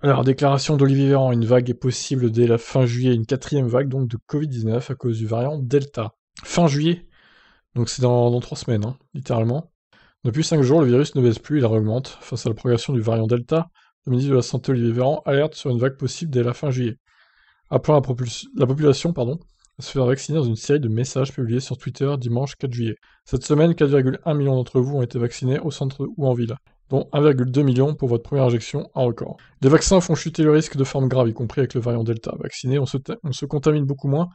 Alors, déclaration d'Olivier Véran, une vague est possible dès la fin juillet, une quatrième vague donc de Covid-19 à cause du variant Delta. Fin juillet, donc c'est dans, trois semaines, hein, littéralement. Depuis cinq jours, le virus ne baisse plus, il augmente. Face à la progression du variant Delta, le ministre de la Santé Olivier Véran alerte sur une vague possible dès la fin juillet, appelant la, population pardon, à se faire vacciner dans une série de messages publiés sur Twitter dimanche 4 juillet. Cette semaine, 4,1 millions d'entre vous ont été vaccinés au centre ou en ville dont 1,2 million pour votre première injection, un record. Des vaccins font chuter le risque de forme grave, y compris avec le variant Delta. Vacciné, on se, on se contamine beaucoup moins,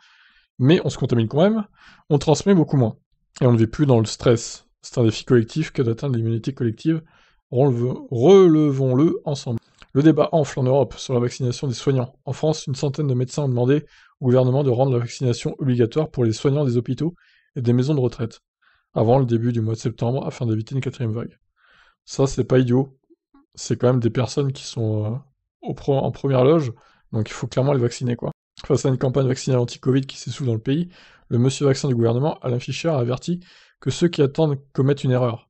mais on se contamine quand même, on transmet beaucoup moins. Et on ne vit plus dans le stress. C'est un défi collectif que d'atteindre l'immunité collective. Relevons-le ensemble. Le débat enfle en Europe sur la vaccination des soignants. En France, une centaine de médecins ont demandé au gouvernement de rendre la vaccination obligatoire pour les soignants des hôpitaux et des maisons de retraite, avant le début du mois de septembre, afin d'éviter une quatrième vague. Ça, c'est pas idiot. C'est quand même des personnes qui sont euh, en première loge, donc il faut clairement les vacciner, quoi. Face à une campagne vaccinale anti-Covid qui s'essouffle dans le pays, le monsieur vaccin du gouvernement, Alain Fischer, a averti que ceux qui attendent commettent une erreur.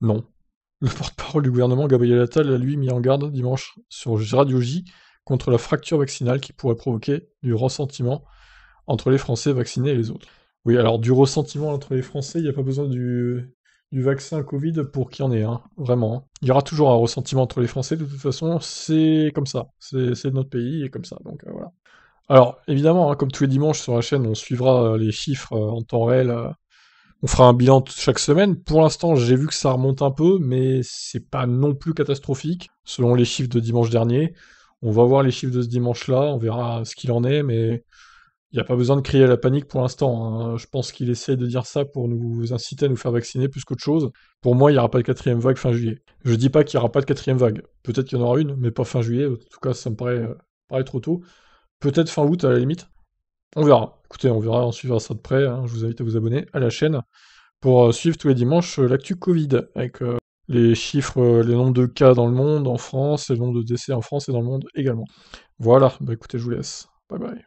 Non. Le porte-parole du gouvernement, Gabriel Attal, a lui mis en garde dimanche sur Radio J contre la fracture vaccinale qui pourrait provoquer du ressentiment entre les Français vaccinés et les autres. Oui, alors du ressentiment entre les Français, il n'y a pas besoin du, du vaccin Covid pour qu'il y en ait un, vraiment. Il y aura toujours un ressentiment entre les Français, de toute façon, c'est comme ça. C'est notre pays et comme ça, donc euh, voilà. Alors, évidemment, hein, comme tous les dimanches sur la chaîne, on suivra euh, les chiffres euh, en temps réel. on fera un bilan chaque semaine. Pour l'instant, j'ai vu que ça remonte un peu, mais c'est pas non plus catastrophique, selon les chiffres de dimanche dernier. On va voir les chiffres de ce dimanche-là, on verra ce qu'il en est, mais n'y a pas besoin de crier la panique pour l'instant. Hein. Je pense qu'il essaie de dire ça pour nous inciter à nous faire vacciner plus qu'autre chose. Pour moi, il n'y aura pas de quatrième vague fin juillet. Je dis pas qu'il n'y aura pas de quatrième vague. Peut-être qu'il y en aura une, mais pas fin juillet. En tout cas, ça me paraît, euh, paraît trop tôt. Peut-être fin août à la limite. On verra. Écoutez, on verra, on suivra ça de près. Hein. Je vous invite à vous abonner à la chaîne pour euh, suivre tous les dimanches euh, l'actu Covid avec les chiffres, les nombres de cas dans le monde, en France, et le nombre de décès en France et dans le monde également. Voilà, bah écoutez, je vous laisse. Bye bye.